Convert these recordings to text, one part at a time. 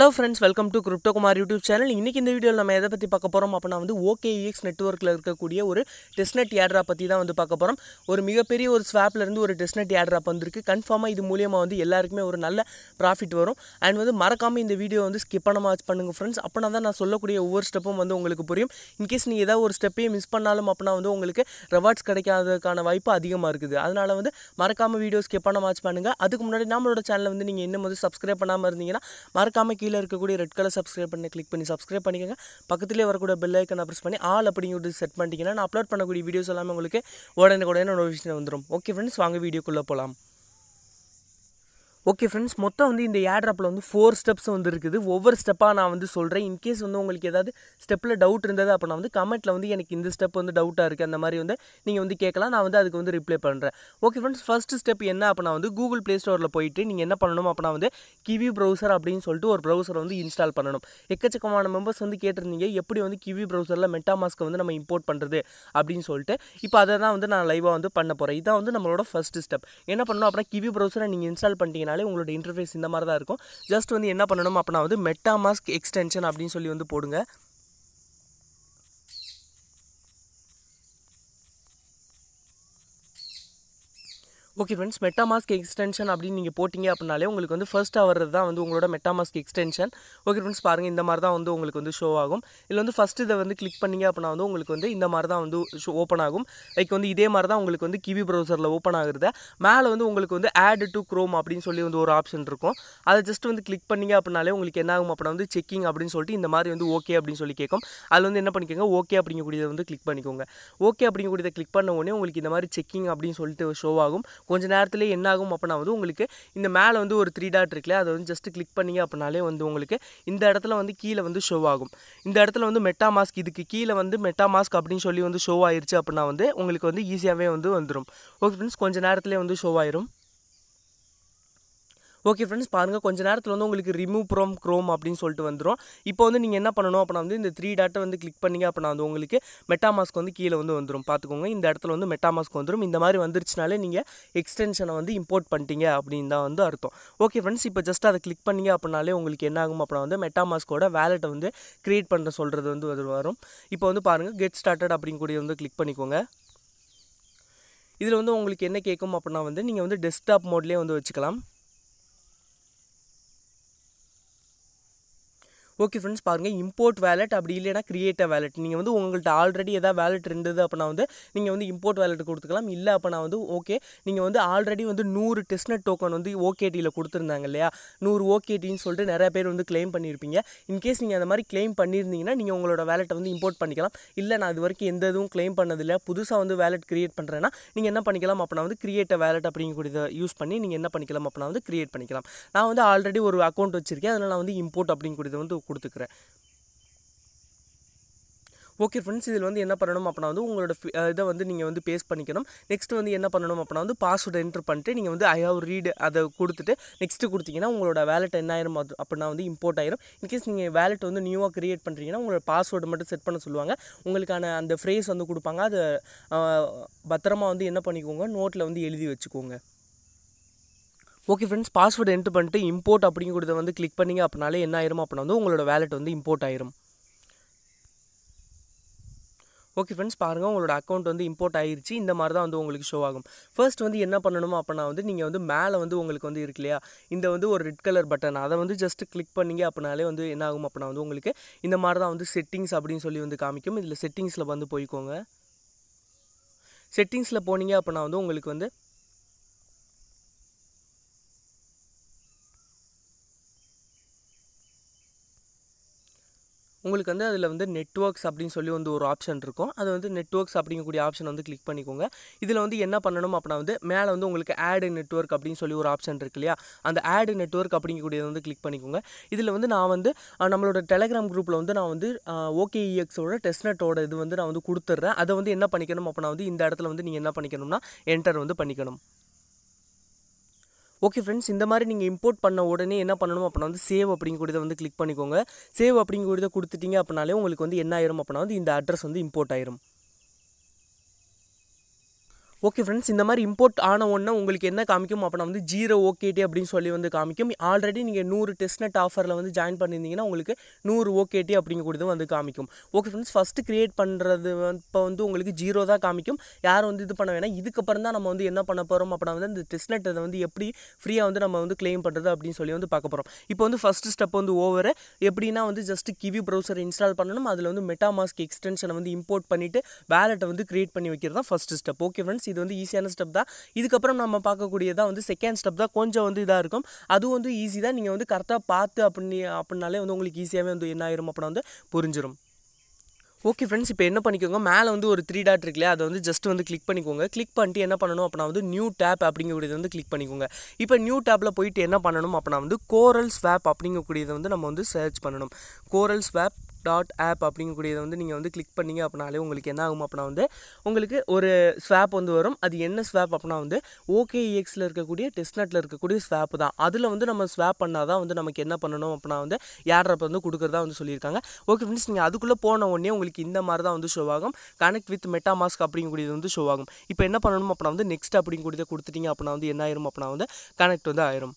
hello friends welcome to crypto Kumar YouTube channel இன்றைக்கி இந்த வீடியோவில் நம்ம எதை பற்றி பார்க்க போகிறோம் அப்படின்னா வந்து ஓகே யூஎக்ஸ் நெட்ஒர்க்கில் இருக்கக்கூடிய ஒரு டெஸ்ட்நெட் ஏட்ரா பற்றி தான் வந்து பார்க்க போகிறோம் ஒரு மிகப்பெரிய ஒரு ஸ்வாப்லேருந்து ஒரு டெஸ்ட்நெட் ஏட்ராப் வந்திருக்கு கன்ஃபார்மாக இது மூலியமாக வந்து எல்லாருக்குமே ஒரு நல்ல ப்ராஃபிட் வரும் அண்ட் வந்து மறக்காமல் இந்த வீடியோ வந்து ஸ்கிப் பண்ண வாட்ச் பண்ணுங்கள் ஃப்ரெண்ட்ஸ் அப்படின்னா தான் நான் சொல்லக்கூடிய ஒவ்வொரு ஸ்டெப்பும் வந்து உங்களுக்கு புரியும் இன்கேஸ் நீங்கள் ஏதாவது ஒரு ஸ்டெப்பையும் மிஸ் பண்ணாலும் அப்படின்னா வந்து உங்களுக்கு ரெவார்ட்ஸ் கிடைக்காததுக்கான வாய்ப்பு அதிகமாக இருக்குது அதனால் வந்து மறக்காமல் வீடியோ ஸ்கிப் பண்ண வாட்ச் பண்ணுங்கள் அதுக்கு முன்னாடி நம்மளோட சேனலை வந்து நீங்கள் இன்னும் வந்து சப்ஸ்கிரைப் பண்ணாமல் இருந்தீங்கன்னா மறக்காமல் கீழே கீழே இருக்கக்கூடிய ரெட் கலர் சப்ஸ்கிரைப் பண்ணி கிளிக் பண்ணி சப்ஸ்கிரைப் பண்ணிக்கோங்க பக்கத்துலேயே வரக்கூடிய பெல் ஐக்கனை ப்ரெஸ் பண்ணி ஆல் அப்படிங்கிறது செட் பண்ணிட்டீங்கன்னா நான் அப்லோட் பண்ணக்கூடிய வீடியோஸ் எல்லாமே உங்களுக்கு உடனே உடனே நோட்டிஃபிகேஷன் வந்துடும் ஓகே ஃப்ரெண்ட்ஸ் வாங்க வீடியோக்குள்ளே போகலாம் ஓகே ஃப்ரெண்ட்ஸ் மொத்தம் வந்து இந்த ஏட்ராப்பில் வந்து ஃபோர் ஸ்டெப்ஸ் வந்து இருக்குது ஒவ்வொரு ஸ்டெப்பாக நான் வந்து சொல்கிறேன் இன்கேஸ் வந்து உங்களுக்கு ஏதாவது ஸ்டெப்பில் டவுட் இருந்தது அப்படின்னா வந்து கமெண்ட்டில் வந்து எனக்கு இந்த ஸ்டெப் வந்து டவுட்டாக இருக்குது அந்த மாதிரி வந்து நீங்கள் வந்து கேட்கலாம் நான் வந்து அதுக்கு வந்து ரிப்ளை பண்ணுறேன் ஓகே ஃப்ரெண்ட்ஸ் ஃபஸ்ட் ஸ்டெப் என்ன அப்படின்னா வந்து கூகுள் ப்ளே ஸ்டோரில் போயிட்டு நீங்கள் என்ன பண்ணணும் அப்படின்னா வந்து கிவி ப்ரௌசர் அப்படின்னு சொல்லிட்டு ஒரு ப்ரௌசர் வந்து இன்ஸ்டால் பண்ணணும் எக்கச்சக்கமான மெம்பர்ஸ் வந்து கேட்டிருந்தீங்க எப்படி வந்து கிவி ப்ரௌசரில் மெட்டாமாஸ்க்கை வந்து நம்ம இம்போர்ட் பண்ணுறது அப்படின்னு சொல்லிட்டு இப்போ அதை தான் வந்து நான் லைவாக வந்து பண்ண போகிறேன் இதான் வந்து நம்மளோட ஃபஸ்ட் ஸ்டெப் என்ன பண்ணணும் அப்படின்னா கிவி ப்ரௌசரை நீங்கள் இன்ஸ்டால் பண்ணிட்டீங்கன்னா அப்படின்னாலே உங்களோட இன்டர்ஃபேஸ் இந்த மாதிரி தான் இருக்கும் ஜஸ்ட் வந்து என்ன பண்ணணும் அப்படின்னா வந்து மெட்டாமாஸ்க் எக்ஸ்டென்ஷன் அப்படின்னு சொல்லி வந்து போடுங்க ஓகே ஃப்ரெண்ட்ஸ் மெட்டாமாஸ்க் எக்ஸ்டென்ஷன் அப்படின்னு நீங்கள் போட்டிங்க அப்படின்னாலே உங்களுக்கு வந்து ஃபர்ஸ்ட் வர்றது தான் வந்து உங்களோட மெட்டாமாஸ்க் எக்ஸ்டென்ஷன் ஓகே ஃப்ரெண்ட்ஸ் பாருங்கள் இந்த மாதிரி தான் வந்து உங்களுக்கு வந்து ஷோ ஆகும் இல்லை வந்து ஃபஸ்ட்டு இதை வந்து கிளிக் பண்ணிங்க அப்படின்னா வந்து உங்களுக்கு வந்து இந்த மாதிரி தான் வந்து ஷோ ஓப்பன் ஆகும் லைக் வந்து இதே மாதிரி தான் உங்களுக்கு வந்து கிவி ப்ரௌசரில் ஓப்பன் ஆகுறத மேலே வந்து உங்களுக்கு வந்து ஆட் டு க்ரோம் அப்படின்னு சொல்லி வந்து ஒரு ஆப்ஷன் இருக்கும் அதை ஜஸ்ட் வந்து கிளிக் பண்ணிங்க அப்படின்னாலே உங்களுக்கு என்ன ஆகும் அப்படின்னா வந்து செக்கிங் அப்படின்னு சொல்லிட்டு இந்த மாதிரி வந்து ஓகே அப்படின்னு சொல்லி கேட்கும் அதில் வந்து என்ன பண்ணிக்கோங்க ஓகே அப்படிங்கக்கூடியதை வந்து கிளிக் பண்ணிக்கோங்க ஓகே அப்படிங்கக்கூடியதை கிளிக் பண்ண உடனே உங்களுக்கு இந்த மாதிரி செக்கிங் அப்படின்னு சொல்லிட்டு ஷோ ஆகும் கொஞ்ச நேரத்துல என்ன ஆகும் அப்படின்னா வந்து உங்களுக்கு இந்த மேலே வந்து ஒரு த்ரீ டாட் இருக்குல்ல அதை வந்து ஜஸ்ட் கிளிக் பண்ணிங்க அப்படின்னாலே வந்து உங்களுக்கு இந்த இடத்துல வந்து கீழே வந்து ஷோ ஆகும் இந்த இடத்துல வந்து மெட்டா மாஸ்க் இதுக்கு கீழே வந்து மெட்டா மாஸ்க் அப்படின்னு சொல்லி வந்து ஷோ ஆயிடுச்சு அப்படின்னா வந்து உங்களுக்கு வந்து ஈஸியாகவே வந்து வந்துடும் ஓகே ஃப்ரெண்ட்ஸ் கொஞ்சம் நேரத்துலேயே வந்து ஷோ ஆயிரும் ஓகே ஃப்ரெண்ட்ஸ் பாருங்கள் கொஞ்சம் நேரத்தில் வந்து உங்களுக்கு ரிமூவ் ப்ரோம் க்ரோம் அப்படின்னு சொல்லிட்டு வந்துடும் இப்போ வந்து நீங்கள் என்ன பண்ணணும் அப்படின்னா வந்து இந்த த்ரீ டாட்டை வந்து கிளிக் பண்ணிங்க அப்படின்னா வந்து உங்களுக்கு மெட்டாமாஸ்க் வந்து கீழே வந்து வந்துடும் பார்த்துக்கோங்க இந்த இடத்துல வந்து மெட்டாமாஸ்க் வந்துடும் இந்த மாதிரி வந்துருச்சுனாலே நீங்கள் எக்ஸ்டென்ஷனை வந்து இம்போர்ட் பண்ணிட்டீங்க அப்படின்னு தான் வந்து அர்த்தம் ஓகே ஃப்ரெண்ட்ஸ் இப்போ ஜஸ்ட் அதை கிளிக் பண்ணிங்க அப்படின்னாலே உங்களுக்கு என்ன ஆகும் அப்படின்னா வந்து மெட்டாமாஸ்கோட வேலெட்டை வந்து க்ரியேட் பண்ணுற சொல்கிறது வந்து வரும் இப்போ வந்து பாருங்கள் கெட் ஸ்டார்டட் கூடிய வந்து கிளிக் பண்ணிக்கோங்க இதில் வந்து உங்களுக்கு என்ன கேட்கும் அப்படின்னா வந்து நீங்கள் வந்து டெஸ்க்டாப் மோட்லேயே வந்து வச்சுக்கலாம் ஓகே ஃப்ரெண்ட்ஸ் பாருங்கள் இம்போர்ட் வேலெட் அப்படி இல்லைனா கிரியேட் வேலெட் நீங்கள் வந்து உங்கள்கிட்ட ஆல்ரெடி எதாவது வேலெட் இருந்தது அப்படின்னா வந்து நீங்கள் வந்து இம்போர்ட் வேலெட் கொடுத்துக்கலாம் இல்லை அப்படின்னா வந்து ஓகே நீங்கள் வந்து ஆல்ரெடி வந்து நூறு டெஸ்ட்நெட் டோக்கன் வந்து ஓகேடியில் கொடுத்துருந்தாங்க இல்லையா நூறு ஓகேடின்னு சொல்லிட்டு நிறைய பேர் வந்து கிளைம் பண்ணியிருப்பீங்க இன்கேஸ் நீங்கள் அந்த மாதிரி கிளைம் பண்ணியிருந்தீங்கன்னா நீங்கள் உங்களோட வேலெட்டை வந்து இம்போர்ட் பண்ணிக்கலாம் இல்லை நான் இது வரைக்கும் எந்த இதுவும் கிளைம் பண்ணதில்லை புதுசாக வந்து வேலெட் கிரியேட் பண்ணுறேன்னா நீங்கள் என்ன பண்ணிக்கலாம் அப்படின்னா வந்து கிரியேட் வேலெட் அப்படிங்கக்கூடியதை யூஸ் பண்ணி நீங்கள் என்ன பண்ணிக்கலாம் அப்படின்னா வந்து கிரியேட் பண்ணிக்கலாம் நான் வந்து ஆல்ரெடி ஒரு அக்கௌண்ட் வச்சிருக்கேன் அதனால் நான் வந்து இம்போர்ட் அப்படிங்கக்கூடியது வந்து கொடுத்துக்கிறேன் ஓகே ஃப்ரெண்ட்ஸ் இதில் வந்து என்ன பண்ணணும் அப்படின்னா வந்து உங்களோட இதை வந்து நீங்கள் வந்து பேஸ்ட் பண்ணிக்கணும் நெக்ஸ்ட் வந்து என்ன பண்ணணும் அப்படின்னா வந்து பாஸ்வேர்டு என்ட்ரு பண்ணிட்டு நீங்கள் வந்து ஐ ஹவ் ரீடு அதை கொடுத்துட்டு நெக்ஸ்ட்டு கொடுத்தீங்கன்னா உங்களோட வேலெட் என்ன ஆயிரும் அது அப்படின்னா வந்து இம்போர்ட் ஆயிரும் இன்கேஸ் நீங்கள் வேலெட் வந்து நியூவாக க்ரியேட் பண்ணுறீங்கன்னா உங்களோட பாஸ்வேர்டு மட்டும் செட் பண்ண சொல்லுவாங்க உங்களுக்கான அந்த ஃப்ரேஸ் வந்து கொடுப்பாங்க அதை பத்திரமா வந்து என்ன பண்ணிக்கோங்க நோட்டில் வந்து எழுதி வச்சுக்கோங்க ஓகே ஃப்ரெண்ட்ஸ் பாஸ்வேர்டு என்ட்ரு பண்ணிட்டு இம்போர்ட் அப்படிங்கிறத வந்து கிளிக் பண்ணிங்க அப்படின்னாலே என்ன ஆயிரும் அப்படின்னா வந்து உங்களோட வேலெட் வந்து இம்போர்ட் ஆயிரும் ஓகே ஃப்ரெண்ட்ஸ் பாருங்கள் உங்களோட அக்கௌண்ட் வந்து இம்போர்ட் ஆகிருச்சு இந்த மாதிரி தான் வந்து உங்களுக்கு ஷோ ஆகும் ஃபர்ஸ்ட் வந்து என்ன பண்ணணுமோ அப்படின்னா வந்து நீங்கள் வந்து மேலே வந்து உங்களுக்கு வந்து இருக்கு இல்லையா இந்த வந்து ஒரு ரெட் கலர் பட்டன் அதை வந்து ஜஸ்ட் கிளிக் பண்ணிங்க அப்படின்னாலே வந்து என்ன ஆகும் அப்படின்னா வந்து உங்களுக்கு இந்த மாதிரி தான் வந்து செட்டிங்ஸ் அப்படின்னு சொல்லி வந்து காமிக்கும் இதில் செட்டிங்ஸில் வந்து போய்க்கோங்க செட்டிங்ஸில் போனீங்க அப்படின்னா வந்து உங்களுக்கு வந்து உங்களுக்கு வந்து அதில் வந்து நெட்ஒர்க்ஸ் அப்படின்னு சொல்லி வந்து ஒரு ஆப்ஷன் இருக்கும் அது வந்து நெட்ஒர்க்ஸ் அப்படிங்கக்கூடிய ஆப்ஷன் வந்து கிளிக் பண்ணிக்கோங்க இதில் வந்து என்ன பண்ணணும் அப்படின்னா வந்து மேலே வந்து உங்களுக்கு ஆடு நெட்ஒர்க் அப்படின்னு சொல்லி ஒரு ஆப்ஷன் இருக்கு இல்லையா அந்த ஆடு நெட்ஒர்க் அப்படிங்கக்கூடியது வந்து கிளிக் பண்ணிக்கோங்க இதில் வந்து நான் வந்து நம்மளோட டெலகிராம் குரூப்பில் வந்து நான் வந்து ஓகேஇஎக்ஸோட டெஸ்ட் நெட்டோட இது வந்து நான் வந்து கொடுத்துட்றேன் அதை வந்து என்ன பண்ணிக்கணும் அப்படின்னா வந்து இந்த இடத்துல வந்து நீங்கள் என்ன பண்ணிக்கணும்னா என்டர் வந்து பண்ணிக்கணும் ஓகே ஃப்ரெண்ட்ஸ் இந்த மாதிரி நீங்கள் இம்போர்ட் பண்ண உடனே என்ன பண்ணணும் அப்படின்னா வந்து சேவ் அப்படிங்கிறத வந்து கிளிக் பண்ணிக்கோங்க சேவ் அப்படிங்கிறத கொடுத்துட்டீங்க அப்படின்னாலே உங்களுக்கு வந்து என்ன ஆயிரும் அப்படின்னா வந்து இந்த அட்ரஸ் வந்து இம்போர்ட் ஆயிரும் ஓகே ஃப்ரெண்ட்ஸ் இந்த மாதிரி இம்போர்ட் ஆன ஒன்று உங்களுக்கு என்ன காமிக்கும் அப்போ நான் வந்து ஜீரோ ஓகேடி அப்படின்னு சொல்லி வந்து காமிக்கும் ஆல்ரெடி நீங்கள் நூறு டெஸ்ட் நெட் ஆஃபரில் வந்து ஜாயின் பண்ணியிருந்தீங்கன்னா உங்களுக்கு நூறு ஓகேடி அப்படிங்கக்கூடியது வந்து காமிக்கும் ஓகே ஃப்ரெண்ட்ஸ் ஃபஸ்ட்டு க்ரியேட் பண்ணுறது இப்போ வந்து உங்களுக்கு ஜீரோ தான் காமிக்கும் யார் வந்து இது பண்ண வேணாம் இதுக்கப்புறம் தான் நம்ம வந்து என்ன பண்ண போகிறோம் அப்போ வந்து இந்த டெஸ்ட் நெட் அதை வந்து எப்படி ஃப்ரீயாக வந்து நம்ம வந்து கிளைம் பண்ணுறது அப்படின்னு சொல்லி வந்து பார்க்க போகிறோம் இப்போ வந்து ஃபஸ்ட்டு ஸ்டெப் வந்து ஓவர் எப்படின்னா வந்து ஜஸ்ட் கிவி ப்ரௌசர் இன்ஸ்டால் பண்ணணும் அதில் வந்து மெட்டாமாஸ்க் எக்ஸ்டென்ஷனை வந்து இம்போர்ட் பண்ணிவிட்டு வேலெட்டை வந்து க்ரியேட் பண்ணி வைக்கிறது தான் ஃபஸ்ட்டு ஸ்டெப் ஓகே ஃப்ரெண்ட்ஸ் இது வந்து ஈஸியான ஸ்டெப் தான் இதுக்கப்புறம் நம்ம பார்க்கக்கூடியதான் வந்து செகண்ட் ஸ்டெப் தான் கொஞ்சம் வந்து இதாக இருக்கும் அதுவும் வந்து ஈஸி தான் நீங்கள் வந்து கரெக்டாக பார்த்து அப்படின்னு அப்படின்னாலே வந்து உங்களுக்கு ஈஸியாகவே வந்து என்ன ஆயிரும் அப்படின்னா வந்து புரிஞ்சிடும் ஓகே ஃப்ரெண்ட்ஸ் இப்போ என்ன பண்ணிக்கோங்க மேலே வந்து ஒரு த்ரீ டாட் இருக்குல்லையா அதை வந்து ஜஸ்ட் வந்து கிளிக் பண்ணிக்கோங்க கிளிக் பண்ணிட்டு என்ன பண்ணணும் அப்படின்னா வந்து நியூ டேப் அப்படிங்கக்கூடியது வந்து கிளிக் பண்ணிக்கோங்க இப்போ நியூ டேப்பில் போயிட்டு என்ன பண்ணணும் அப்படின்னா வந்து கோரல் ஸ்வாப் அப்படிங்கக்கூடியதை வந்து நம்ம வந்து சர்ச் பண்ணணும் கோரல் ஸ்வாப் டாட் ஆப் அப்படிங்கக்கூடியதை வந்து நீங்கள் வந்து கிளிக் பண்ணிங்க அப்படின்னாலே உங்களுக்கு என்ன ஆகும் அப்படின்னா வந்து உங்களுக்கு ஒரு ஸ்வாப் வந்து வரும் அது என்ன ஸ்வாப் அப்படின்னா வந்து ஓகே இஎக்ஸில் இருக்கக்கூடிய டெஸ்ட்நெட்டில் இருக்கக்கூடிய ஸ்வாப் தான் அதில் வந்து நம்ம ஸ்வாப் பண்ணால் தான் வந்து நமக்கு என்ன பண்ணணும் அப்படின்னா வந்து யார் அப்போ வந்து கொடுக்குறதா வந்து சொல்லியிருக்காங்க ஓகே ஃப்ரெண்ட்ஸ் நீங்கள் அதுக்குள்ளே போன உடனே உங்களுக்கு இந்த மாதிரி தான் வந்து ஷோ ஆகும் கனெக்ட் வித் மெட்டா மெட்டாமாஸ்க் அப்படிங்கக்கூடியது வந்து ஷோ ஆகும் இப்போ என்ன பண்ணணும் அப்படின்னா வந்து நெக்ஸ்ட் அப்படிங்கக்கூடியதை கொடுத்துட்டிங்க அப்படின்னா வந்து என்ன ஆயிரும் அப்படின்னா வந்து கனெக்ட் வந்து ஆயிரும்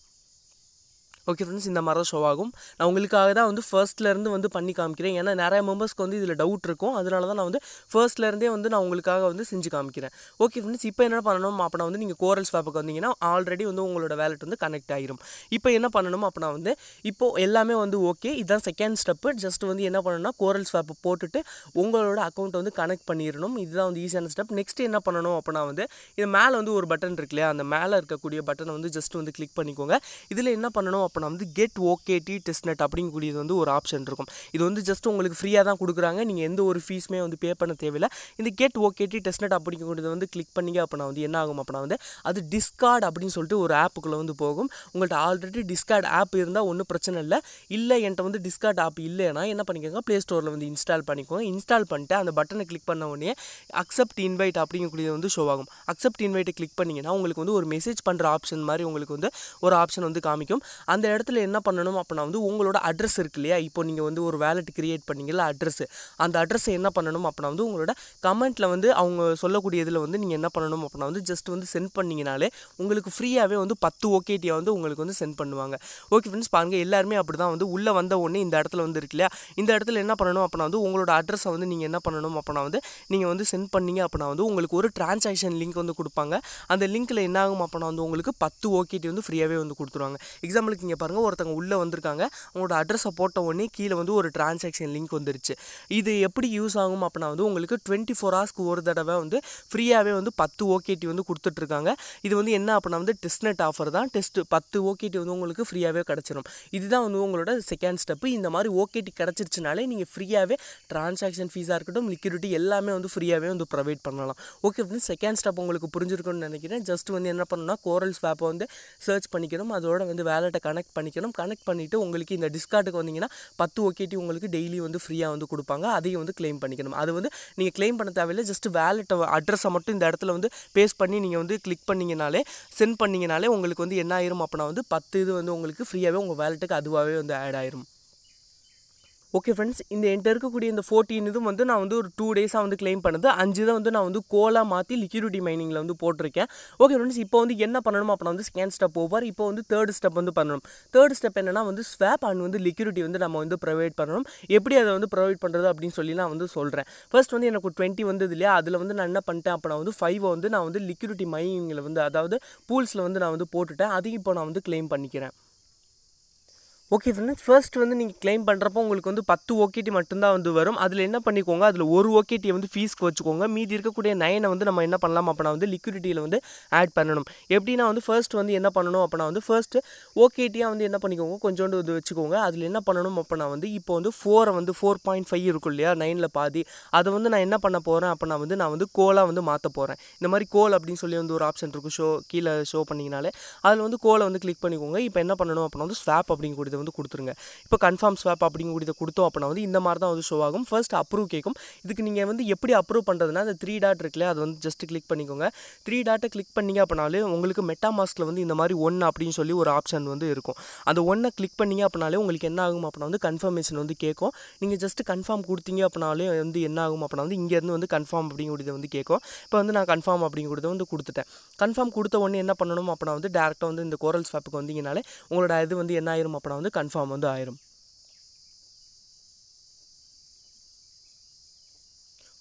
ஓகே ஃப்ரெண்ட்ஸ் இந்த மாதிரி தான் ஷோ ஆகும் நான் உங்களுக்காக தான் வந்து ஃபர்ஸ்ட்லேருந்து வந்து பண்ணி காமிக்கிறேன் ஏன்னா நிறைய மெம்பர்ஸ்க்கு வந்து இதில் டவுட் இருக்கும் அதனால தான் நான் வந்து ஃபர்ஸ்ட்லேருந்தே வந்து நான் உங்களுக்காக வந்து செஞ்சு காமிக்கிறேன் ஓகே ஃப்ரெண்ட்ஸ் இப்போ என்ன பண்ணணும் அப்படின்னா வந்து நீங்கள் கோரல் ஸ்வாப்புக்கு வந்தீங்கன்னா ஆல்ரெடி வந்து உங்களோட வேலெட் வந்து கனெக்ட் ஆகிரும் இப்போ என்ன பண்ணணும் அப்படின்னா வந்து இப்போது எல்லாமே வந்து ஓகே இதுதான் செகண்ட் ஸ்டெப்பு ஜஸ்ட் வந்து என்ன பண்ணணும்னா கோரல் ஸ்வாப்பு போட்டுட்டு உங்களோட அக்கௌண்ட்டை வந்து கனெக்ட் பண்ணிடணும் இதுதான் வந்து ஈஸியான ஸ்டெப் நெக்ஸ்ட் என்ன பண்ணணும் அப்படின்னா வந்து இது மேலே வந்து ஒரு பட்டன் இருக்கு இல்லையா அந்த மேலே இருக்கக்கூடிய பட்டனை வந்து ஜஸ்ட் வந்து கிளிக் பண்ணிக்கோங்க இதில் என்ன பண்ணணும் அப்போ நான் வந்து கெட் ஓகேடி நெட் அப்படிங்கக்கூடியது வந்து ஒரு ஆப்ஷன் இருக்கும் இது வந்து ஜஸ்ட் உங்களுக்கு ஃப்ரீயாக தான் கொடுக்குறாங்க நீங்கள் எந்த ஒரு ஃபீஸுமே வந்து பே பண்ண தேவையில்லை இந்த கெட் ஓகேடி நெட் அப்படிங்கக்கூடியது வந்து கிளிக் பண்ணிங்க நான் வந்து என்ன ஆகும் அப்படின்னா வந்து அது டிஸ்கார்ட் அப்படின்னு சொல்லிட்டு ஒரு ஆப்புக்குள்ளே வந்து போகும் உங்கள்கிட்ட ஆல்ரெடி டிஸ்கார்ட் ஆப் இருந்தால் ஒன்றும் பிரச்சனை இல்லை இல்லை என்கிட்ட வந்து டிஸ்கார்ட் ஆப் இல்லைன்னா என்ன பண்ணிக்கோங்க ப்ளே ஸ்டோரில் வந்து இன்ஸ்டால் பண்ணிக்கோங்க இன்ஸ்டால் பண்ணிட்டு அந்த பட்டனை கிளிக் பண்ண உடனே அக்செப்ட் இன்வைட் அப்படிங்கக்கூடியது வந்து ஷோ ஆகும் அக்செப்ட் இன்வைட்டை கிளிக் பண்ணிங்கன்னா உங்களுக்கு வந்து ஒரு மெசேஜ் பண்ணுற ஆப்ஷன் மாதிரி உங்களுக்கு வந்து ஒரு ஆப்ஷன் வந்து காமிக்கும் அந்த இந்த இடத்துல என்ன பண்ணணும் அப்படின்னா வந்து உங்களோட அட்ரஸ் இருக்கு இல்லையா இப்போ நீங்கள் வந்து ஒரு வேலெட் கிரியேட் பண்ணிங்கல்ல அட்ரஸ் அந்த அட்ரஸை என்ன பண்ணணும் அப்படின்னா வந்து உங்களோட கமெண்ட்டில் வந்து அவங்க சொல்லக்கூடிய இதில் வந்து நீங்கள் என்ன பண்ணணும் அப்படின்னா வந்து ஜஸ்ட் வந்து சென்ட் பண்ணிங்கனாலே உங்களுக்கு ஃப்ரீயாகவே வந்து பத்து ஓகேடியாக வந்து உங்களுக்கு வந்து சென்ட் பண்ணுவாங்க ஓகே ஃப்ரெண்ட்ஸ் பாருங்கள் எல்லாருமே அப்படி தான் வந்து உள்ளே வந்த உடனே இந்த இடத்துல வந்து இருக்கு இல்லையா இந்த இடத்துல என்ன பண்ணணும் அப்படின்னா வந்து உங்களோட அட்ரஸை வந்து நீங்கள் என்ன பண்ணணும் அப்படின்னா வந்து நீங்கள் வந்து சென்ட் பண்ணீங்க அப்படின்னா வந்து உங்களுக்கு ஒரு டிரான்சாக்ஷன் லிங்க் வந்து கொடுப்பாங்க அந்த லிங்க்கில் என்ன ஆகும் அப்படின்னா வந்து உங்களுக்கு பத்து ஓகேடி வந்து ஃப்ரீயாகவே வந்து கொடுத்துருவாங்க எக்ஸாம்பிளுக்கு இங்கே பாருங்கள் ஒருத்தவங்க உள்ளே வந்திருக்காங்க அவங்களோட அட்ரஸை போட்ட உடனே கீழே வந்து ஒரு டிரான்சாக்ஷன் லிங்க் வந்துருச்சு இது எப்படி யூஸ் ஆகும் அப்படின்னா வந்து உங்களுக்கு டுவெண்ட்டி ஃபோர் ஹவர்ஸ்க்கு ஒரு தடவை வந்து ஃப்ரீயாகவே வந்து பத்து ஓகேடி வந்து கொடுத்துட்ருக்காங்க இது வந்து என்ன அப்படின்னா வந்து டெஸ்ட்நெட் ஆஃபர் தான் டெஸ்ட் பத்து ஓகேடி வந்து உங்களுக்கு ஃப்ரீயாகவே கிடச்சிடும் இதுதான் வந்து உங்களோட செகண்ட் ஸ்டெப்பு இந்த மாதிரி ஓகேடி கிடச்சிருச்சுனாலே நீங்கள் ஃப்ரீயாகவே டிரான்சாக்ஷன் ஃபீஸாக இருக்கட்டும் லிக்விடிட்டி எல்லாமே வந்து ஃப்ரீயாகவே வந்து ப்ரொவைட் பண்ணலாம் ஓகே அப்படின்னு செகண்ட் ஸ்டெப் உங்களுக்கு புரிஞ்சிருக்கணும்னு நினைக்கிறேன் ஜஸ்ட் வந்து என்ன பண்ணணும்னா கோரல் ஸ்வாப்பை வந்து சர்ச் பண்ணிக்கணும் அதோட வந்து வேலெட்டை கனெக்ட் கனெக்ட் பண்ணிக்கணும் கனெக்ட் பண்ணிவிட்டு உங்களுக்கு இந்த டிஸ்கார்டுக்கு வந்தீங்கன்னா பத்து ஓகேடி உங்களுக்கு டெய்லி வந்து ஃப்ரீயாக வந்து கொடுப்பாங்க அதையும் வந்து கிளைம் பண்ணிக்கணும் அது வந்து நீங்கள் கிளைம் பண்ண தேவையில்லை ஜஸ்ட் வேலெட்டை அட்ரஸை மட்டும் இந்த இடத்துல வந்து பேஸ்ட் பண்ணி நீங்கள் வந்து கிளிக் பண்ணிங்கனாலே சென்ட் பண்ணிங்கனாலே உங்களுக்கு வந்து என்ன ஆயிரும் அப்படின்னா வந்து பத்து இது வந்து உங்களுக்கு ஃப்ரீயாகவே உங்கள் வேலெட்டுக்கு அதுவாகவே வந்து ஆட் ஆயிரும் ஓகே ஃப்ரெண்ட்ஸ் இந்த என்கிட்ட இருக்கக்கூடிய இந்த ஃபோர்டீன் இதுவும் வந்து நான் வந்து ஒரு டூ டேஸாக வந்து கிளைம் பண்ணது அஞ்சு தான் வந்து நான் வந்து கோலாக மாற்றி லிக்யூரிட்டி மைனிங்கில் வந்து போட்டிருக்கேன் ஓகே ஃப்ரெண்ட்ஸ் இப்போ வந்து என்ன பண்ணணும் அப்போ வந்து ஸ்கேன் ஸ்டெப் ஓவர் இப்போ வந்து தேர்ட் ஸ்டெப் வந்து பண்ணணும் தேர்ட் ஸ்டெப் என்னன்னா வந்து ஸ்வாப் அண்ட் வந்து லிக்யூரிட்டி வந்து நம்ம வந்து ப்ரொவைட் பண்ணணும் எப்படி அதை வந்து ப்ரொவைட் பண்ணுறது அப்படின்னு சொல்லி நான் வந்து சொல்கிறேன் ஃபர்ஸ்ட் வந்து எனக்கு டுவெண்ட்டி வந்தது இல்லையா அதில் வந்து நான் என்ன பண்ணிட்டேன் அப்போ நான் வந்து ஃபைவை வந்து நான் வந்து லிக்யூரிட்டி மைனிங்கில் வந்து அதாவது பூல்ஸில் வந்து நான் வந்து போட்டுட்டேன் அதையும் இப்போ நான் வந்து கிளைம் பண்ணிக்கிறேன் ஓகே ஃப்ரெண்ட்ஸ் ஃபர்ஸ்ட் வந்து நீங்கள் கிளைம் பண்ணுறப்போ உங்களுக்கு வந்து பத்து ஓகேடி மட்டும்தான் வந்து வரும் அதில் என்ன பண்ணிக்கோங்க அதில் ஒரு ஓகேட்டியை வந்து ஃபீஸ்க்கு வச்சுக்கோங்க மீதி இருக்கக்கூடிய நைனை வந்து நம்ம என்ன பண்ணலாம் அப்படின்னா வந்து லிக்விடிட்டியில் வந்து ஆட் பண்ணணும் எப்படின்னா வந்து ஃபர்ஸ்ட் வந்து என்ன பண்ணணும் அப்படின்னா வந்து ஃபர்ஸ்ட் ஓகேட்டியாக வந்து என்ன பண்ணிக்கோங்க கொஞ்சோண்டு இது வச்சுக்கோங்க அதில் என்ன பண்ணணும் அப்படின்னா வந்து இப்போ வந்து ஃபோரை வந்து ஃபோர் பாயிண்ட் ஃபைவ் இருக்கும் இல்லையா நைனில் பாதி அதை வந்து நான் என்ன பண்ண போகிறேன் அப்படின்னா வந்து நான் வந்து கோலாக வந்து மாற்ற போகிறேன் இந்த மாதிரி கோல் அப்படின்னு சொல்லி வந்து ஒரு ஆப்ஷன் இருக்கும் ஷோ கீழே ஷோ பண்ணிங்கனாலே அதில் வந்து கோலை வந்து கிளிக் பண்ணிக்கோங்க இப்போ என்ன பண்ணணும் அப்படின்னா வந்து ஸ்வாப் அப்படிங்கிறது வந்து கொடுத்துருங்க இப்போ கன்ஃபார்ம் ஸ்வாப் இதை கொடுத்தோம் அப்படின்னா வந்து இந்த மாதிரி தான் வந்து ஷோ ஆகும் ஃபர்ஸ்ட் அப்ரூவ் கேட்கும் இதுக்கு நீங்கள் வந்து எப்படி அப்ரூவ் பண்ணுறதுனா அந்த த்ரீ டாட் இருக்குல்ல அது வந்து ஜஸ்ட் கிளிக் பண்ணிக்கோங்க த்ரீ டாட்டை கிளிக் பண்ணிங்க அப்படின்னாலே உங்களுக்கு மெட்டா மாஸ்கில் வந்து இந்த மாதிரி ஒன் அப்படின்னு சொல்லி ஒரு ஆப்ஷன் வந்து இருக்கும் அந்த ஒன்னை கிளிக் பண்ணிங்க அப்படின்னாலே உங்களுக்கு என்ன ஆகும் அப்படின்னா வந்து கன்ஃபர்மேஷன் வந்து கேட்கும் நீங்கள் ஜஸ்ட் கன்ஃபார்ம் கொடுத்தீங்க அப்படின்னாலே வந்து என்ன ஆகும் அப்படின்னா வந்து இங்கேருந்து வந்து கன்ஃபார்ம் அப்படிங்கிறத வந்து கேட்கும் இப்போ வந்து நான் கன்ஃபார்ம் அப்படிங்கிறத வந்து கொடுத்துட்டேன் கன்ஃபார்ம் கொடுத்த உடனே என்ன பண்ணணும் அப்படின்னா வந்து டேரெக்டாக வந்து இந்த கோரல் ஸ்வாப்புக்கு வந்தீங்கனாலே உங்களோட இது வந்து என்ன ஆயிரும் அப்படின்னா வந்து கன்ஃபார்ம் வந்து ஆயிரும்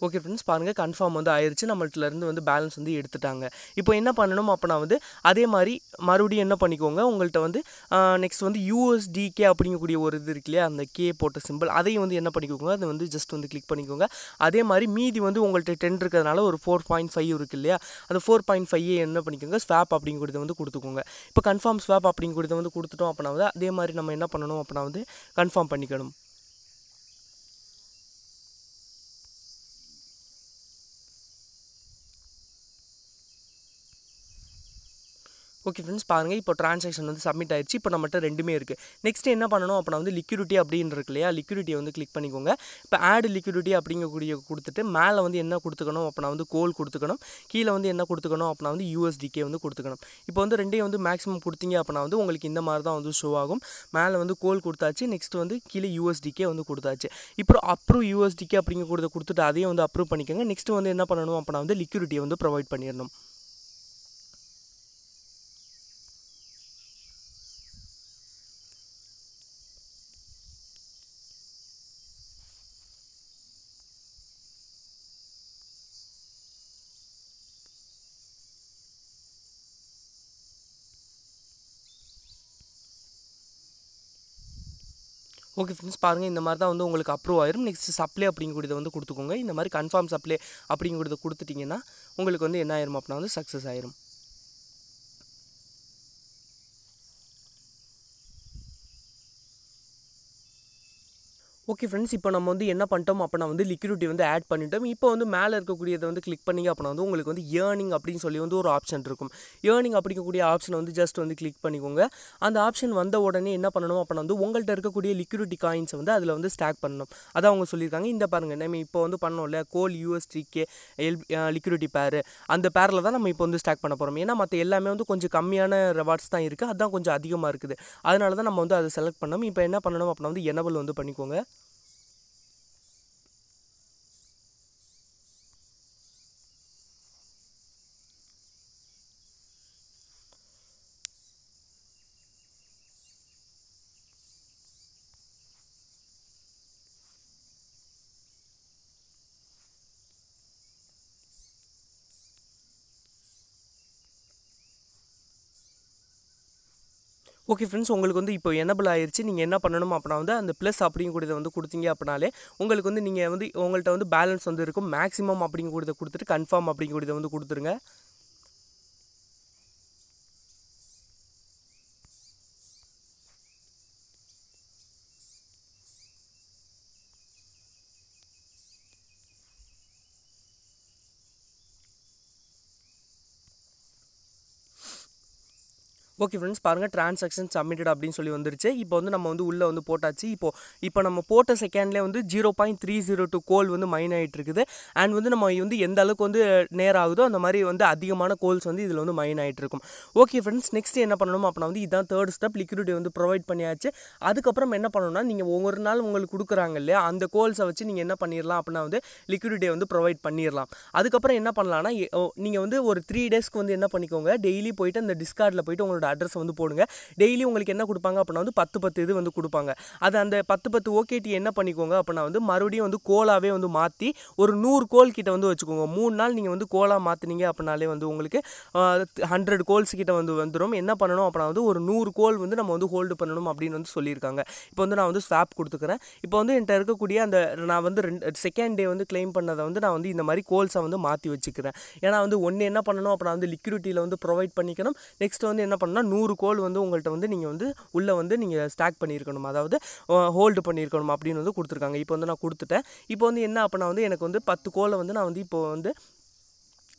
ஓகே ஃப்ரெண்ட்ஸ் பாருங்கள் கன்ஃபார்ம் வந்து ஆயிடுச்சு நம்மள்கிட்டருந்து வந்து பேலன்ஸ் வந்து எடுத்துட்டாங்க இப்போ என்ன பண்ணணும் அப்படின்னா வந்து அதே மாதிரி மறுபடியும் என்ன பண்ணிக்கோங்க உங்கள்கிட்ட வந்து நெக்ஸ்ட் வந்து யூஎஸ்டிகே அப்படிங்கக்கூடிய ஒரு இது இருக்கு இல்லையா அந்த கே போட்ட சிம்பிள் அதையும் வந்து என்ன பண்ணிக்கோங்க அதை வந்து ஜஸ்ட் வந்து கிளிக் பண்ணிக்கோங்க அதே மாதிரி மீதி வந்து உங்கள்கிட்ட டென் இருக்கிறதுனால ஒரு ஃபோர் பாயிண்ட் ஃபைவ் இருக்குது இல்லையா அந்த ஃபோர் பாயிண்ட் ஃபைவ்யே என்ன பண்ணிக்கோங்க ஸ்வாப் அப்படிங்கிறத வந்து கொடுத்துக்கோங்க இப்போ கன்ஃபார்ம் ஸ்வாப் அப்படிங்கிறத வந்து கொடுத்துட்டோம் அப்படின்னா வந்து அதே மாதிரி நம்ம என்ன பண்ணணும் அப்படின்னா வந்து கன்ஃபார்ம் பண்ணிக்கணும் ஓகே ஃப்ரெண்ட்ஸ் பாருங்கள் இப்போ ட்ரான்சாக்ஷன் வந்து சப்மிட் ஆயிடுச்சு இப்போ நம்மகிட்ட ரெண்டுமே இருக்குது நெக்ஸ்ட் என்ன பண்ணணும் அப்படின்னா வந்து லிக்யூரிட்டி அப்படின்னு இருக்கு இல்லையா லிக்யூரிட்டியை வந்து கிளிக் பண்ணிக்கோங்க இப்போ ஆடு லிக்யூரிட்டி அப்படிங்கக்கூடிய கொடுத்துட்டு மேலே வந்து என்ன கொடுத்துக்கணும் அப்படின்னா வந்து கோல் கொடுத்துக்கணும் கீழே வந்து என்ன கொடுத்துக்கணும் அப்படின்னா வந்து யூஎஸ்டிக்கே வந்து கொடுத்துக்கணும் இப்போ வந்து ரெண்டையும் வந்து மேக்ஸிமம் கொடுத்தீங்க அப்படின்னா வந்து உங்களுக்கு இந்த மாதிரி தான் வந்து ஷோ ஆகும் மேலே வந்து கோல் கொடுத்தாச்சு நெக்ஸ்ட் வந்து கீழே யூஎஸ்டிக்கே வந்து கொடுத்தாச்சு இப்போ அப்ரூவ் யூஎஸ்டிக்கே அப்படிங்க கொடுத்து கொடுத்துட்டு அதையும் வந்து அப்ரூவ் பண்ணிக்கோங்க நெக்ஸ்ட் வந்து என்ன பண்ணணும் அப்படின்னா வந்து லிக்யூரிட்டியை வந்து ப்ரொவைட் பண்ணிடணும் ஓகே ஃப்ரெண்ட்ஸ் பாருங்கள் இந்த மாதிரி தான் வந்து உங்களுக்கு அப்ரூவ் ஆயிரும் நெக்ஸ்ட் சப்ளை அப்படிங்கிறத வந்து கொடுத்துக்கோங்க இந்த மாதிரி கன்ஃபார்ம் சப்ளை அப்படிங்கிறத கொடுத்துட்டிங்கன்னா உங்களுக்கு வந்து என்ன ஆயிரும் அப்படின்னா வந்து சக்ஸஸ் ஆயிரும் ஓகே ஃப்ரெண்ட்ஸ் இப்போ நம்ம வந்து என்ன பண்ணிட்டோம் அப்படின்னா வந்து லிக்விடிட்டி வந்து ஆட் பண்ணிட்டோம் இப்போ வந்து மேலே இருக்கக்கூடியதை வந்து கிளிக் பண்ணிங்க அப்படின்னா வந்து உங்களுக்கு வந்து ஏர்னிங் அப்படின்னு சொல்லி வந்து ஒரு ஆப்ஷன் இருக்கும் ஏர்னிங் அப்படிங்கக்கூடிய ஆப்ஷனை வந்து ஜஸ்ட் வந்து கிளிக் பண்ணிக்கோங்க அந்த ஆப்ஷன் வந்த உடனே என்ன பண்ணணும் அப்படின்னா வந்து உங்கள்கிட்ட இருக்கக்கூடிய லிக்விடிட்டி காயின்ஸை வந்து அதில் வந்து ஸ்டாக் பண்ணணும் அதான் அவங்க சொல்லியிருக்காங்க இந்த பாருங்கள் நம்ம இப்போ வந்து பண்ணோம்ல கோல் யூஎஸ்டிக்கே எல் லிக்விடிட்டி பேரு அந்த பேரில் தான் நம்ம இப்போ வந்து ஸ்டாக் பண்ண போகிறோம் ஏன்னா மற்ற எல்லாமே வந்து கொஞ்சம் கம்மியான ரெவார்ட்ஸ் தான் இருக்குது அதுதான் கொஞ்சம் அதிகமாக இருக்குது அதனால தான் நம்ம வந்து அதை செலக்ட் பண்ணோம் இப்போ என்ன பண்ணணும் அப்படின்னா வந்து எனபிள் வந்து பண்ணிக்கோங்க ஓகே ஃப்ரெண்ட்ஸ் உங்களுக்கு வந்து இப்போ எனபிள் ஆயிடுச்சு நீங்கள் என்ன பண்ணணும் அப்படின்னா வந்து அந்த ப்ளஸ் அப்படிங்கக்கூடியதை வந்து கொடுத்தீங்க அப்படின்னாலே உங்களுக்கு வந்து நீங்கள் வந்து உங்கள்கிட்ட வந்து பேலன்ஸ் வந்து இருக்கும் மேக்ஸிமம் அப்படிங்கக்கூடியதை கொடுத்துட்டு கன்ஃபார்ம் அப்படிங்கக்கூடியதை வந்து கொடுத்துருங்க ஓகே ஃப்ரெண்ட்ஸ் பாருங்கள் ட்ரான்சாக்ஷன் சப்மிட்டட் அப்படின்னு சொல்லி வந்துருச்சு இப்போ வந்து நம்ம வந்து உள்ளே வந்து போட்டாச்சு இப்போ இப்போ நம்ம போட்ட செகண்ட்லேயே வந்து zero point three zero two கோல் வந்து மைன் ஆகிட்டு இருக்குது அண்ட் வந்து நம்ம வந்து எந்த அளவுக்கு வந்து நேரம் ஆகுதோ அந்த மாதிரி வந்து அதிகமான கோல்ஸ் வந்து இதில் வந்து மைன் ஆகிட்டு இருக்கும் ஓகே ஃப்ரெண்ட்ஸ் நெக்ஸ்ட் என்ன பண்ணணும் அப்படின்னா வந்து இதான் தேர்ட் ஸ்டெப் லிக்விடிட்டி வந்து ப்ரொவைட் பண்ணியாச்சு அதுக்கப்புறம் என்ன பண்ணணும்னா நீங்கள் ஒவ்வொரு நாள் உங்களுக்கு கொடுக்குறாங்க இல்லையா அந்த கோல்ஸை வச்சு நீங்கள் என்ன பண்ணிடலாம் அப்படின்னா வந்து லிக்விடிட்டியை வந்து ப்ரொவைட் பண்ணிடலாம் அதுக்கப்புறம் என்ன பண்ணலாம்னா நீங்கள் வந்து ஒரு த்ரீ டேஸ்க்கு வந்து என்ன பண்ணிக்கோங்க டெய்லி போயிட்டு அந்த டிஸ்கார்டில் போயிட்டு உங்களோட அட்ரஸ் வந்து போடுங்க டெய்லி உங்களுக்கு என்ன கொடுப்பாங்க அப்படின்னா வந்து பத்து பத்து இது வந்து கொடுப்பாங்க அது அந்த பத்து பத்து ஓகேடி என்ன பண்ணிக்கோங்க அப்படின்னா வந்து மறுபடியும் வந்து கோலாவே வந்து மாற்றி ஒரு நூறு கோல் கிட்ட வந்து வச்சுக்கோங்க மூணு நாள் நீங்கள் வந்து கோலாக மாற்றினீங்க அப்படின்னாலே வந்து உங்களுக்கு ஹண்ட்ரட் கோல்ஸ் கிட்ட வந்து வந்துடும் என்ன பண்ணணும் அப்படின்னா வந்து ஒரு நூறு கோல் வந்து நம்ம வந்து ஹோல்டு பண்ணணும் அப்படின்னு வந்து சொல்லியிருக்காங்க இப்போ வந்து நான் வந்து ஸ்வாப் கொடுத்துக்கிறேன் இப்போ வந்து என்கிட்ட இருக்கக்கூடிய அந்த நான் வந்து ரெண்டு செகண்ட் டே வந்து கிளைம் பண்ணதை வந்து நான் வந்து இந்த மாதிரி கோல்ஸை வந்து மாற்றி வச்சுக்கிறேன் ஏன்னா வந்து ஒன்று என்ன பண்ணணும் அப்புறம் வந்து லிக்விடிட்டியில் வந்து ப்ரொவைட் பண்ணிக்கணும் நெக்ஸ்ட் வந்து என்ன பண்ணணும் நூறு கோல் வந்து உங்கள்கிட்ட வந்து நீங்கள் வந்து உள்ளே வந்து நீங்கள் ஸ்டாக் பண்ணியிருக்கணும் அதாவது ஹோல்டு பண்ணியிருக்கணும் அப்படின்னு வந்து கொடுத்துருக்காங்க இப்போ வந்து நான் கொடுத்துட்டேன் இப்போ வந்து என்ன அப்படின்னா வந்து எனக்கு வந்து பத்து கோலை வந்து நான் வந்து இப்போ வந்து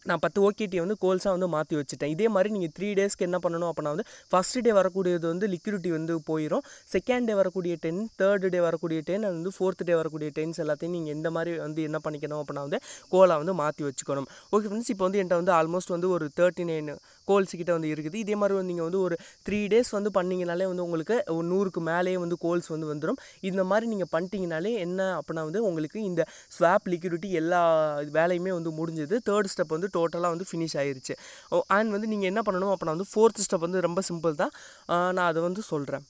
நான் பத்து ஓகேடி வந்து கோல்ஸாக வந்து மாற்றி வச்சுட்டேன் இதே மாதிரி நீங்கள் த்ரீ டேஸ்க்கு என்ன பண்ணணும் அப்படின்னா வந்து ஃபஸ்ட் டே வரக்கூடியது வந்து லிக்விடிட்டி வந்து போயிடும் செகண்ட் டே வரக்கூடிய டென் தேர்டு டே வரக்கூடிய டென் அது வந்து ஃபோர்த் டே வரக்கூடிய டென்ஸ் எல்லாத்தையும் நீங்கள் இந்த மாதிரி வந்து என்ன பண்ணிக்கணும் அப்படின்னா வந்து கோலை வந்து மாற்றி வச்சுக்கணும் ஓகே ஃப்ரெண்ட்ஸ் இப்போ வந்து என்கிட்ட வந்து ஆல்மோஸ்ட் வந்து ஒரு தேர்ட்டி நைன் கோல்ஸ் கிட்ட வந்து இருக்குது இதே மாதிரி வந்து நீங்கள் வந்து ஒரு த்ரீ டேஸ் வந்து பண்ணிங்கனாலே வந்து உங்களுக்கு ஒரு நூறுக்கு மேலேயே வந்து கோல்ஸ் வந்து வந்துடும் இந்த மாதிரி நீங்கள் பண்ணிட்டீங்கனாலே என்ன அப்படின்னா வந்து உங்களுக்கு இந்த ஸ்வாப் லிக்விடிட்டி எல்லா வேலையுமே வந்து முடிஞ்சது தேர்ட் ஸ்டெப் வந்து டோட்டலாக வந்து ஃபினிஷ் ஆயிடுச்சு அண்ட் வந்து நீங்கள் என்ன பண்ணணும் அப்போ நான் வந்து ஃபோர்த் ஸ்டெப் வந்து ரொம்ப சிம்பிள் தான் நான் அதை வந்து சொல்கிறேன்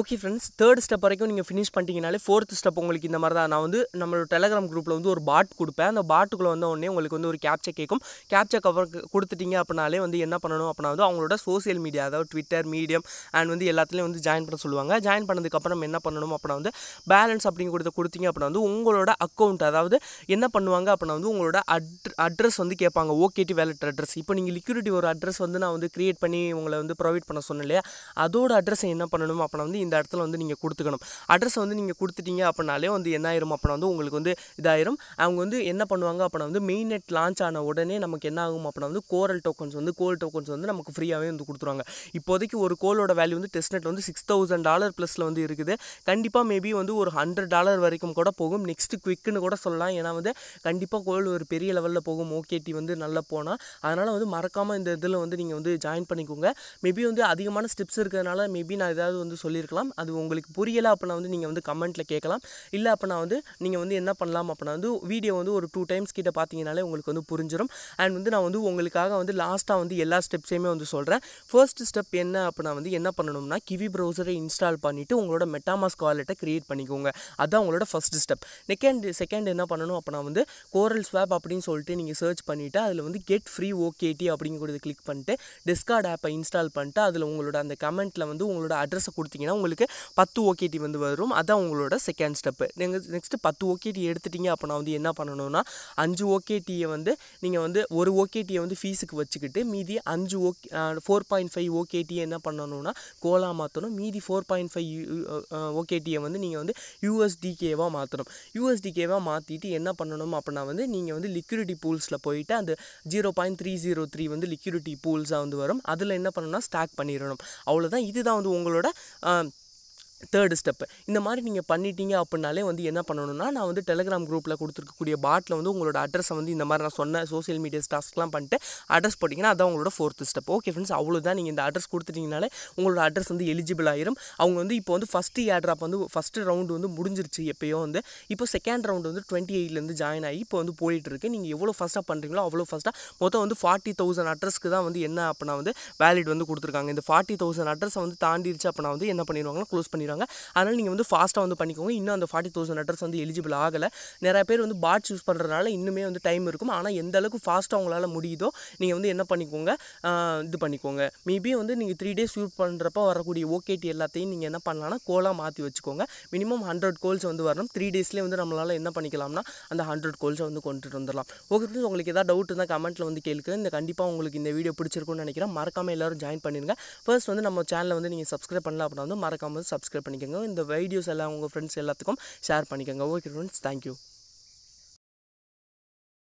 ஓகே ஃப்ரெண்ட்ஸ் தேர்ட் ஸ்டெப் வரைக்கும் நீங்கள் ஃபினிஷ் பண்ணிட்டீங்கனாலே ஃபோர்த் ஸ்டெப் உங்களுக்கு இந்த மாதிரி தான் நான் வந்து நம்மளோட டெலகிராம் குரூப்பில் வந்து ஒரு பாட் கொடுப்பேன் அந்த பாட்டுக்குள்ள வந்த உடனே உங்களுக்கு வந்து ஒரு கேப்ச்சர் கேட்கும் கேப்ச்சர் கவர் கொடுத்துட்டீங்க அப்படின்னாலே வந்து என்ன பண்ணணும் அப்படின்னா வந்து அவங்களோட சோசியல் மீடியா அதாவது ட்விட்டர் மீடியம் அண்ட் வந்து எல்லாத்துலேயும் வந்து ஜாயின் பண்ண சொல்லுவாங்க ஜாயின் பண்ணதுக்கப்புறம் என்ன பண்ணணும் அப்படின்னா வந்து பேலன்ஸ் அப்படிங்க கொடுத்து கொடுத்தீங்க அப்படின்னா வந்து உங்களோட அக்கௌண்ட் அதாவது என்ன பண்ணுவாங்க அப்படின்னா வந்து உங்களோட அட் அட்ரஸ் வந்து கேட்பாங்க ஓகேடி வேலட் அட்ரஸ் இப்போ நீங்கள் லிக்யூரிட்டி ஒரு அட்ரஸ் வந்து நான் வந்து க்ரியேட் பண்ணி உங்களை வந்து ப்ரொவைட் பண்ண சொன்னேன் இல்லையா அதோட அட்ரஸ் என்ன பண்ணணும் அப்படின்னா வந்து இந்த இடத்துல வந்து நீங்கள் கொடுத்துக்கணும் அட்ரஸ் வந்து நீங்கள் கொடுத்துட்டீங்க அப்படின்னாலே வந்து என்ன ஆயிரும் அப்படின்னா வந்து உங்களுக்கு வந்து இதாயிரும் அவங்க வந்து என்ன பண்ணுவாங்க அப்படின்னா வந்து மெயின் நெட் லான்ச் ஆன உடனே நமக்கு என்ன ஆகும் அப்படின்னா வந்து கோரல் டோக்கன்ஸ் வந்து கோல் டோக்கன்ஸ் வந்து நமக்கு ஃப்ரீயாகவே வந்து கொடுத்துருவாங்க இப்போதைக்கு ஒரு கோலோட வேல்யூ வந்து டெஸ்ட் நெட் வந்து சிக்ஸ் தௌசண்ட் டாலர் ப்ளஸில் வந்து இருக்குது கண்டிப்பாக மேபி வந்து ஒரு ஹண்ட்ரட் டாலர் வரைக்கும் கூட போகும் நெக்ஸ்ட் குவிக்குன்னு கூட சொல்லலாம் ஏன்னா வந்து கண்டிப்பாக கோல் ஒரு பெரிய லெவலில் போகும் ஓகேடி வந்து நல்லா போனால் அதனால் வந்து மறக்காமல் இந்த இதில் வந்து நீங்கள் வந்து ஜாயின் பண்ணிக்கோங்க மேபி வந்து அதிகமான ஸ்டெப்ஸ் இருக்கிறதுனால மேபி நான் ஏதாவது வந்து சொல்லியிருக்கேன் எடுத்துக்கலாம் அது உங்களுக்கு புரியலை அப்படின்னா வந்து நீங்கள் வந்து கமெண்ட்டில் கேட்கலாம் இல்லை அப்படின்னா வந்து நீங்கள் வந்து என்ன பண்ணலாம் அப்படின்னா வந்து வீடியோ வந்து ஒரு டூ டைம்ஸ் கிட்ட பார்த்தீங்கனாலே உங்களுக்கு வந்து புரிஞ்சிடும் அண்ட் வந்து நான் வந்து உங்களுக்காக வந்து லாஸ்ட்டாக வந்து எல்லா ஸ்டெப்ஸையுமே வந்து சொல்கிறேன் ஃபர்ஸ்ட் ஸ்டெப் என்ன அப்படின்னா வந்து என்ன பண்ணணும்னா கிவி ப்ரௌசரை இன்ஸ்டால் பண்ணிவிட்டு உங்களோட மெட்டாமாஸ் வாலெட்டை க்ரியேட் பண்ணிக்கோங்க அதுதான் உங்களோட ஃபஸ்ட் ஸ்டெப் நெக்கெண்ட் செகண்ட் என்ன பண்ணணும் அப்படின்னா வந்து கோரல் ஸ்வாப் அப்படின்னு சொல்லிட்டு நீங்கள் சர்ச் பண்ணிவிட்டு அதில் வந்து கெட் ஃப்ரீ ஓகேடி அப்படிங்கிறது கிளிக் பண்ணிட்டு டிஸ்கார்ட் ஆப்பை இன்ஸ்டால் பண்ணிட்டு அதில் உங்களோட அந்த கமெண்ட்டில் வந்து உங்களோட அட்ரஸை கொடுத்தீங்கன்னா உங்களுக்கு பத்து ஓகேடி வந்து வரும் அதான் உங்களோட செகண்ட் ஸ்டெப்பு நீங்கள் நெக்ஸ்ட்டு பத்து ஓகேடி எடுத்துட்டீங்க அப்படின்னா வந்து என்ன பண்ணணும்னா அஞ்சு ஓகேடியை வந்து நீங்கள் வந்து ஒரு ஓகேடியை வந்து ஃபீஸுக்கு வச்சுக்கிட்டு மீதி அஞ்சு ஓகே ஃபோர் பாயிண்ட் ஃபைவ் ஓகேடியை என்ன பண்ணணும்னா கோலா மாற்றணும் மீதி ஃபோர் பாயிண்ட் ஃபைவ் ஓகேடியை வந்து நீங்கள் வந்து யூஎஸ்டிகேவாக மாற்றணும் யூஎஸ்டிகேவாக மாற்றிட்டு என்ன பண்ணணும் அப்படின்னா வந்து நீங்கள் வந்து லிக்யூரிட்டி பூல்ஸில் போயிட்டு அந்த zero point three zero three வந்து லிக்யூரிட்டி பூல்ஸாக வந்து வரும் அதில் என்ன பண்ணணும்னா ஸ்டாக் பண்ணிடணும் அவ்வளோதான் இதுதான் வந்து உங்களோட தேர்டு ஸ்டெப்பு இந்த மாதிரி நீங்கள் பண்ணிட்டீங்க அப்படின்னாலே வந்து என்ன பண்ணணும்னா நான் வந்து டெலிகிராம் குரூப்பில் கொடுத்துருக்கக்கூடிய பாட்டில் வந்து உங்களோட அட்ரஸை வந்து இந்த மாதிரி நான் சொன்ன சோசியல் மீடியா டாஸ்க்லாம் பண்ணிட்டு அட்ரஸ் போட்டிங்கன்னா அதான் உங்களோட ஃபோர்த்து ஸ்டெப் ஓகே ஃப்ரெண்ட்ஸ் அவ்வளோதான் நீங்கள் இந்த அட்ரஸ் கொடுத்துட்டிங்கனாலே உங்களோட அட்ரஸ் வந்து எலிஜிபிள் ஆயிரும் அவங்க வந்து இப்போ வந்து ஃபஸ்ட்டு ஏட்ராப் வந்து ஃபஸ்ட்டு ரவுண்டு வந்து முடிஞ்சிருச்சு எப்போயோ வந்து இப்போ செகண்ட் ரவுண்டு வந்து டுவெண்ட்டி எயிட்லேருந்து ஜாயின் ஆகி இப்போ வந்து போயிட்டுருக்கு நீங்கள் எவ்வளோ ஃபஸ்ட்டாக பண்ணுறீங்களோ அவ்வளோ ஃபஸ்ட்டாக மொத்தம் வந்து ஃபார்ட்டி தௌசண்ட் அட்ரஸ்க்கு தான் வந்து என்ன அப்படின்னா வந்து வேலிட் வந்து கொடுத்துருக்காங்க இந்த ஃபார்ட்டி தௌசண்ட் அட்ரஸை வந்து தாண்டிடுச்சு அப்படின்னா வந்து என்ன பண்ணிடுவாங்கன்னா க்ளோஸ் பண்ணிடுவாங்க பண்ணிடுவாங்க அதனால் நீங்கள் வந்து ஃபாஸ்ட்டாக வந்து பண்ணிக்கோங்க இன்னும் அந்த ஃபார்ட்டி தௌசண்ட் லெட்டர்ஸ் வந்து எலிஜிபிள் ஆகலை நிறைய பேர் வந்து பாட்ஸ் யூஸ் பண்ணுறதுனால இன்னுமே வந்து டைம் இருக்கும் ஆனால் எந்த அளவுக்கு ஃபாஸ்ட்டாக உங்களால் முடியுதோ நீங்கள் வந்து என்ன பண்ணிக்கோங்க இது பண்ணிக்கோங்க மேபி வந்து நீங்கள் த்ரீ டேஸ் யூஸ் பண்ணுறப்ப வரக்கூடிய ஓகேடி எல்லாத்தையும் நீங்கள் என்ன பண்ணலாம் கோலாக மாற்றி வச்சுக்கோங்க மினிமம் ஹண்ட்ரட் கோல்ஸ் வந்து வரணும் த்ரீ டேஸ்லேயே வந்து நம்மளால் என்ன பண்ணிக்கலாம்னா அந்த ஹண்ட்ரட் கோல்ஸை வந்து கொண்டுட்டு வந்துடலாம் ஓகே ஃப்ரெண்ட்ஸ் உங்களுக்கு ஏதாவது டவுட் இருந்தால் கமெண்ட்டில் வந்து கேளுக்கு இந்த கண்டிப்பாக உங்களுக்கு இந்த வீடியோ பிடிச்சிருக்கும்னு நினைக்கிறேன் மறக்காமல் எல்லோரும் ஜாயின் பண்ணிடுங்க ஃபர்ஸ்ட் வந்து நம்ம சேனலில் வந்து நீங்கள் சப்ஸ்கிரைப் பண்ணலாம் அப்படின்னா வந்து மறக்காமல் சப்ஸ்கிரைப் சப்ஸ்கிரைப் பண்ணிக்கோங்க இந்த வீடியோஸ் எல்லாம் உங்கள் ஃப்ரெண்ட்ஸ் எல்லாத்துக்கும் ஷேர் பண்ணிக்கோங்க ஓகே ஃப்ரெண்ட்ஸ் தேங்க்யூ